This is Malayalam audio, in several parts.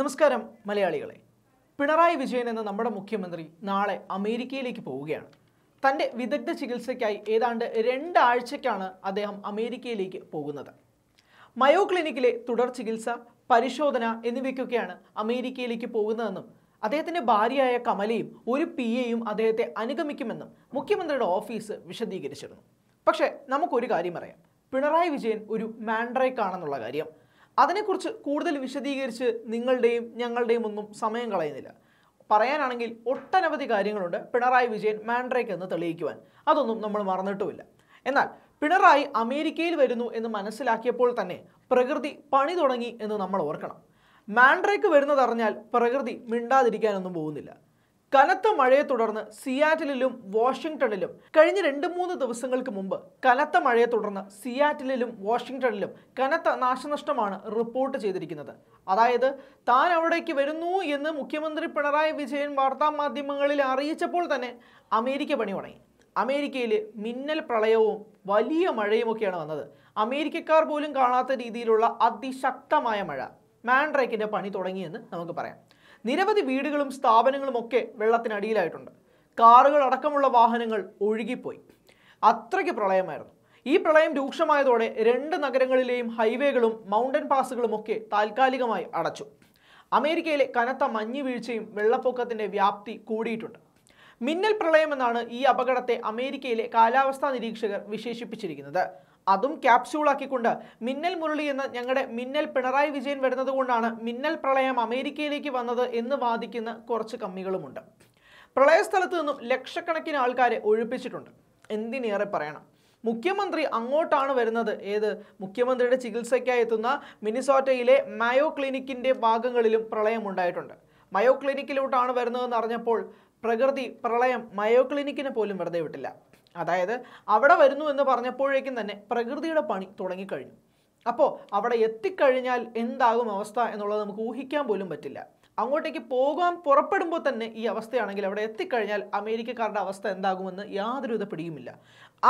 നമസ്കാരം മലയാളികളെ പിണറായി വിജയൻ എന്ന നമ്മുടെ മുഖ്യമന്ത്രി നാളെ അമേരിക്കയിലേക്ക് പോവുകയാണ് തൻ്റെ വിദഗ്ധ ചികിത്സയ്ക്കായി ഏതാണ്ട് രണ്ടാഴ്ചയ്ക്കാണ് അദ്ദേഹം അമേരിക്കയിലേക്ക് പോകുന്നത് മയോ ക്ലിനിക്കിലെ തുടർ ചികിത്സ പരിശോധന എന്നിവയ്ക്കൊക്കെയാണ് അമേരിക്കയിലേക്ക് പോകുന്നതെന്നും അദ്ദേഹത്തിൻ്റെ ഭാര്യയായ കമലയും ഒരു പി എയും അദ്ദേഹത്തെ അനുഗമിക്കുമെന്നും മുഖ്യമന്ത്രിയുടെ ഓഫീസ് വിശദീകരിച്ചിരുന്നു പക്ഷേ നമുക്കൊരു കാര്യം അറിയാം പിണറായി വിജയൻ ഒരു മാൻഡ്രേക്കാണെന്നുള്ള കാര്യം അതിനെക്കുറിച്ച് കൂടുതൽ വിശദീകരിച്ച് നിങ്ങളുടെയും ഞങ്ങളുടെയും ഒന്നും സമയം കളയുന്നില്ല പറയാനാണെങ്കിൽ ഒട്ടനവധി കാര്യങ്ങളുണ്ട് പിണറായി വിജയൻ മാൻഡ്രേക്ക് എന്ന് തെളിയിക്കുവാൻ അതൊന്നും നമ്മൾ മറന്നിട്ടുമില്ല എന്നാൽ പിണറായി അമേരിക്കയിൽ വരുന്നു എന്ന് മനസ്സിലാക്കിയപ്പോൾ തന്നെ പ്രകൃതി പണി തുടങ്ങി എന്ന് നമ്മൾ ഓർക്കണം മാൻഡ്രേക്ക് വരുന്നതറിഞ്ഞാൽ പ്രകൃതി മിണ്ടാതിരിക്കാനൊന്നും പോകുന്നില്ല കനത്ത മഴയെ തുടർന്ന് സിയാറ്റലിലും വാഷിംഗ്ടണിലും കഴിഞ്ഞ രണ്ട് മൂന്ന് ദിവസങ്ങൾക്ക് മുമ്പ് കനത്ത മഴയെ തുടർന്ന് സിയാറ്റലിലും വാഷിംഗ്ടണിലും കനത്ത നാശനഷ്ടമാണ് റിപ്പോർട്ട് ചെയ്തിരിക്കുന്നത് അതായത് താൻ അവിടേക്ക് വരുന്നു എന്ന് മുഖ്യമന്ത്രി പിണറായി വിജയൻ വാർത്താ മാധ്യമങ്ങളിൽ അറിയിച്ചപ്പോൾ തന്നെ അമേരിക്ക പണി തുടങ്ങി അമേരിക്കയിൽ മിന്നൽ പ്രളയവും വലിയ മഴയുമൊക്കെയാണ് വന്നത് അമേരിക്കക്കാർ പോലും കാണാത്ത രീതിയിലുള്ള അതിശക്തമായ മഴ മാൻഡ്രേക്കിൻ്റെ പണി തുടങ്ങിയെന്ന് നമുക്ക് പറയാം നിരവധി വീടുകളും സ്ഥാപനങ്ങളും ഒക്കെ വെള്ളത്തിനടിയിലായിട്ടുണ്ട് കാറുകൾ അടക്കമുള്ള വാഹനങ്ങൾ ഒഴുകിപ്പോയി അത്രയ്ക്ക് പ്രളയമായിരുന്നു ഈ പ്രളയം രൂക്ഷമായതോടെ രണ്ട് നഗരങ്ങളിലെയും ഹൈവേകളും മൗണ്ടൻ പാസുകളും ഒക്കെ താൽക്കാലികമായി അടച്ചു അമേരിക്കയിലെ കനത്ത മഞ്ഞ് വീഴ്ചയും വെള്ളപ്പൊക്കത്തിന്റെ വ്യാപ്തി കൂടിയിട്ടുണ്ട് മിന്നൽ പ്രളയമെന്നാണ് ഈ അപകടത്തെ അമേരിക്കയിലെ കാലാവസ്ഥാ നിരീക്ഷകർ വിശേഷിപ്പിച്ചിരിക്കുന്നത് അതും ക്യാപ്സ്യൂളാക്കിക്കൊണ്ട് മിന്നൽ മുരളി എന്ന് ഞങ്ങളുടെ മിന്നൽ പിണറായി വിജയൻ വരുന്നത് കൊണ്ടാണ് മിന്നൽ പ്രളയം അമേരിക്കയിലേക്ക് വന്നത് എന്ന് വാദിക്കുന്ന കുറച്ച് കമ്മികളുമുണ്ട് പ്രളയസ്ഥലത്ത് നിന്നും ലക്ഷക്കണക്കിന് ആൾക്കാരെ ഒഴിപ്പിച്ചിട്ടുണ്ട് എന്തിനേറെ പറയണം മുഖ്യമന്ത്രി അങ്ങോട്ടാണ് വരുന്നത് ഏത് മുഖ്യമന്ത്രിയുടെ ചികിത്സയ്ക്കായി എത്തുന്ന മിനിസോറ്റയിലെ മയോ ക്ലിനിക്കിൻ്റെ ഭാഗങ്ങളിലും പ്രളയമുണ്ടായിട്ടുണ്ട് മയോ ക്ലിനിക്കിലോട്ടാണ് വരുന്നതെന്ന് അറിഞ്ഞപ്പോൾ പ്രകൃതി പ്രളയം മയോ ക്ലിനിക്കിനെ പോലും വെറുതെ വിട്ടില്ല അതായത് അവിടെ വരുന്നു എന്ന് പറഞ്ഞപ്പോഴേക്കും തന്നെ പ്രകൃതിയുടെ പണി തുടങ്ങിക്കഴിഞ്ഞു അപ്പോൾ അവിടെ എത്തിക്കഴിഞ്ഞാൽ എന്താകും അവസ്ഥ എന്നുള്ളത് നമുക്ക് ഊഹിക്കാൻ പോലും പറ്റില്ല അങ്ങോട്ടേക്ക് പോകാൻ പുറപ്പെടുമ്പോൾ തന്നെ ഈ അവസ്ഥയാണെങ്കിൽ അവിടെ എത്തിക്കഴിഞ്ഞാൽ അമേരിക്കക്കാരുടെ അവസ്ഥ എന്താകുമെന്ന് യാതൊരുവിധ പിടിയുമില്ല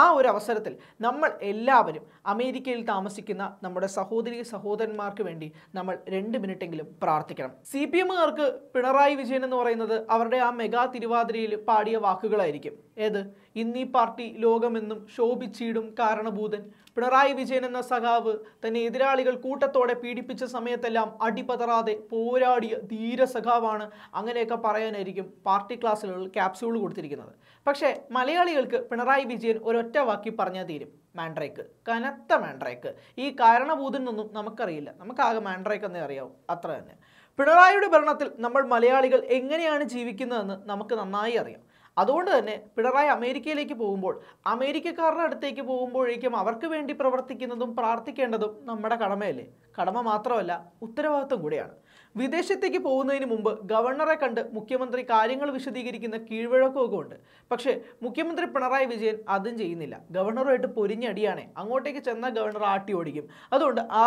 ആ ഒരു അവസരത്തിൽ നമ്മൾ എല്ലാവരും അമേരിക്കയിൽ താമസിക്കുന്ന നമ്മുടെ സഹോദരി സഹോദരന്മാർക്ക് വേണ്ടി നമ്മൾ രണ്ട് മിനിറ്റെങ്കിലും പ്രാർത്ഥിക്കണം സി പി എമ്മുകാർക്ക് പിണറായി വിജയൻ എന്ന് പറയുന്നത് അവരുടെ ആ മെഗാ തിരുവാതിരയിൽ പാടിയ വാക്കുകളായിരിക്കും ഏത് ഇന്നീ പാർട്ടി ലോകമെന്നും ശോഭിച്ചിടും കാരണഭൂതൻ പിണറായി വിജയൻ എന്ന സഖാവ് തന്നെ എതിരാളികൾ കൂട്ടത്തോടെ പീഡിപ്പിച്ച സമയത്തെല്ലാം അടിപതറാതെ പോരാടിയ ധീര സഖാവാണ് അങ്ങനെയൊക്കെ പറയാനായിരിക്കും പാർട്ടി ക്ലാസ്സിലുള്ള ക്യാപ്സ്യൂൾ കൊടുത്തിരിക്കുന്നത് പക്ഷേ മലയാളികൾക്ക് പിണറായി വിജയൻ ഒരൊറ്റ വാക്കി പറഞ്ഞാൽ തീരും മാൻഡ്രേക്ക് കനത്ത മാൻഡ്രേക്ക് ഈ കാരണഭൂതിൽ നിന്നും നമുക്കറിയില്ല നമുക്കാകെ മാൻഡ്രേക്ക് എന്നേ അറിയാവൂ അത്ര തന്നെ പിണറായിയുടെ ഭരണത്തിൽ നമ്മൾ മലയാളികൾ എങ്ങനെയാണ് ജീവിക്കുന്നതെന്ന് നമുക്ക് നന്നായി അറിയാം അതുകൊണ്ട് തന്നെ പിണറായി അമേരിക്കയിലേക്ക് പോകുമ്പോൾ അമേരിക്കക്കാരുടെ അടുത്തേക്ക് പോകുമ്പോഴേക്കും അവർക്ക് വേണ്ടി പ്രവർത്തിക്കുന്നതും പ്രാർത്ഥിക്കേണ്ടതും നമ്മുടെ കടമയല്ലേ കടമ മാത്രമല്ല ഉത്തരവാദിത്വം കൂടിയാണ് വിദേശത്തേക്ക് പോകുന്നതിന് മുമ്പ് ഗവർണറെ കണ്ട് മുഖ്യമന്ത്രി കാര്യങ്ങൾ വിശദീകരിക്കുന്ന കീഴ്വഴക്കമൊക്കെ ഉണ്ട് പക്ഷേ മുഖ്യമന്ത്രി പിണറായി വിജയൻ അതും ചെയ്യുന്നില്ല ഗവർണറുമായിട്ട് പൊരിഞ്ഞടിയാണേ അങ്ങോട്ടേക്ക് ചെന്ന ഗവർണർ ആട്ടി ഓടിക്കും അതുകൊണ്ട് ആ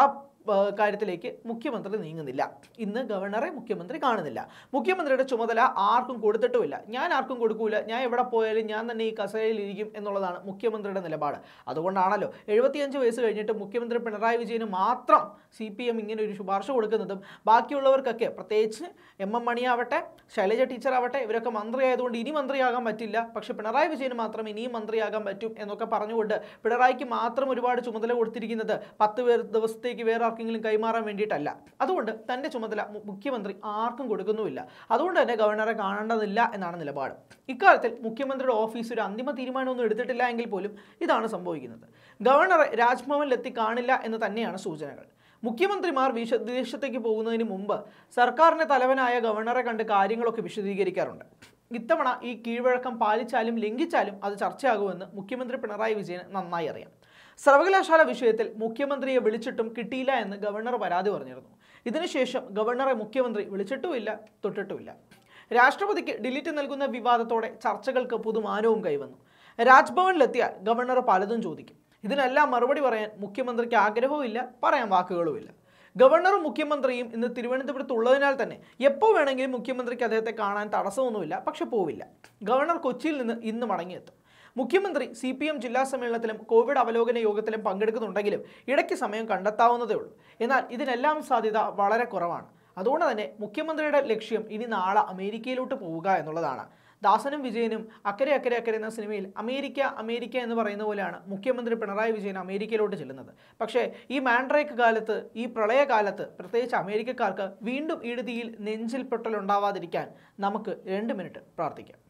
കാര്യത്തിലേക്ക് മുഖ്യമന്ത്രി നീങ്ങുന്നില്ല ഇന്ന് ഗവർണറെ മുഖ്യമന്ത്രി കാണുന്നില്ല മുഖ്യമന്ത്രിയുടെ ചുമതല ആർക്കും കൊടുത്തിട്ടുമില്ല ഞാൻ ആർക്കും കൊടുക്കൂല ഞാൻ എവിടെ പോയാലും ഞാൻ തന്നെ ഈ കസേരയിൽ ഇരിക്കും എന്നുള്ളതാണ് മുഖ്യമന്ത്രിയുടെ നിലപാട് അതുകൊണ്ടാണല്ലോ എഴുപത്തിയഞ്ച് വയസ്സ് കഴിഞ്ഞിട്ട് മുഖ്യമന്ത്രി പിണറായി വിജയന് മാത്രം സി പി എം ഇങ്ങനെ ഒരു ശുപാർശ കൊടുക്കുന്നതും ബാക്കിയുള്ളവർക്കൊക്കെ പ്രത്യേകിച്ച് എം എം മണിയാവട്ടെ ശൈലജ ടീച്ചറാവട്ടെ ഇവരൊക്കെ മന്ത്രിയായതുകൊണ്ട് ഇനി മന്ത്രിയാകാൻ പറ്റില്ല പക്ഷെ പിണറായി വിജയന് മാത്രം ഇനിയും മന്ത്രിയാകാൻ പറ്റും എന്നൊക്കെ പറഞ്ഞുകൊണ്ട് പിണറായിക്ക് മാത്രം ഒരുപാട് ചുമതല കൊടുത്തിരിക്കുന്നത് പത്ത് പേർ ദിവസത്തേക്ക് വേറെ ആർക്കെങ്കിലും കൈമാറാൻ വേണ്ടിയിട്ടല്ല അതുകൊണ്ട് തൻ്റെ ചുമതല മുഖ്യമന്ത്രി ആർക്കും കൊടുക്കുന്നുമില്ല അതുകൊണ്ട് തന്നെ ഗവർണറെ കാണേണ്ടതില്ല എന്നാണ് നിലപാട് ഇക്കാര്യത്തിൽ മുഖ്യമന്ത്രിയുടെ ഓഫീസ് ഒരു അന്തിമ തീരുമാനമൊന്നും എടുത്തിട്ടില്ല എങ്കിൽ പോലും ഇതാണ് സംഭവിക്കുന്നത് ഗവർണറെ രാജ്ഭവനിലെത്തി കാണില്ല എന്ന് തന്നെയാണ് സൂചനകൾ മുഖ്യമന്ത്രിമാർ വിശ വിദേശത്തേക്ക് പോകുന്നതിന് മുമ്പ് സർക്കാരിൻ്റെ തലവനായ ഗവർണറെ കണ്ട് കാര്യങ്ങളൊക്കെ വിശദീകരിക്കാറുണ്ട് ഇത്തവണ ഈ കീഴ്വഴക്കം പാലിച്ചാലും ലംഘിച്ചാലും അത് ചർച്ചയാകുമെന്ന് മുഖ്യമന്ത്രി പിണറായി വിജയന് നന്നായി അറിയാം സർവകലാശാല വിഷയത്തിൽ മുഖ്യമന്ത്രിയെ വിളിച്ചിട്ടും കിട്ടിയില്ല എന്ന് ഗവർണർ പരാതി പറഞ്ഞിരുന്നു ഇതിനുശേഷം ഗവർണറെ മുഖ്യമന്ത്രി വിളിച്ചിട്ടുമില്ല തൊട്ടിട്ടുമില്ല രാഷ്ട്രപതിക്ക് ഡിലീറ്റ് നൽകുന്ന വിവാദത്തോടെ ചർച്ചകൾക്ക് പുതുമാനവും കൈവന്നു രാജ്ഭവനിലെത്തിയാൽ ഗവർണർ പലതും ചോദിക്കും ഇതിനെല്ലാം മറുപടി പറയാൻ മുഖ്യമന്ത്രിക്ക് ആഗ്രഹവുമില്ല പറയാൻ വാക്കുകളുമില്ല ഗവർണറും മുഖ്യമന്ത്രിയും ഇന്ന് തിരുവനന്തപുരത്ത് ഉള്ളതിനാൽ തന്നെ എപ്പോൾ വേണമെങ്കിലും മുഖ്യമന്ത്രിക്ക് അദ്ദേഹത്തെ കാണാൻ തടസ്സമൊന്നുമില്ല പക്ഷെ പോവില്ല ഗവർണർ കൊച്ചിയിൽ നിന്ന് ഇന്ന് മടങ്ങിയെത്തും മുഖ്യമന്ത്രി സി പി എം ജില്ലാ സമ്മേളനത്തിലും കോവിഡ് അവലോകന യോഗത്തിലും പങ്കെടുക്കുന്നുണ്ടെങ്കിലും ഇടയ്ക്ക് സമയം കണ്ടെത്താവുന്നതേ ഉള്ളൂ എന്നാൽ ഇതിനെല്ലാം സാധ്യത വളരെ കുറവാണ് അതുകൊണ്ട് തന്നെ മുഖ്യമന്ത്രിയുടെ ലക്ഷ്യം ഇനി നാളെ അമേരിക്കയിലോട്ട് പോവുക എന്നുള്ളതാണ് ദാസനും വിജയനും അക്കരെ അക്കരെ അക്കരെ എന്ന സിനിമയിൽ അമേരിക്ക അമേരിക്ക എന്ന് പറയുന്ന പോലെയാണ് മുഖ്യമന്ത്രി പിണറായി വിജയൻ അമേരിക്കയിലോട്ട് ചെല്ലുന്നത് പക്ഷേ ഈ മാൻഡ്രേക്ക് കാലത്ത് ഈ പ്രളയകാലത്ത് പ്രത്യേകിച്ച് അമേരിക്കക്കാർക്ക് വീണ്ടും ഇടുതിയിൽ നെഞ്ചിൽ പൊട്ടലുണ്ടാവാതിരിക്കാൻ നമുക്ക് രണ്ട് മിനിറ്റ് പ്രാർത്ഥിക്കാം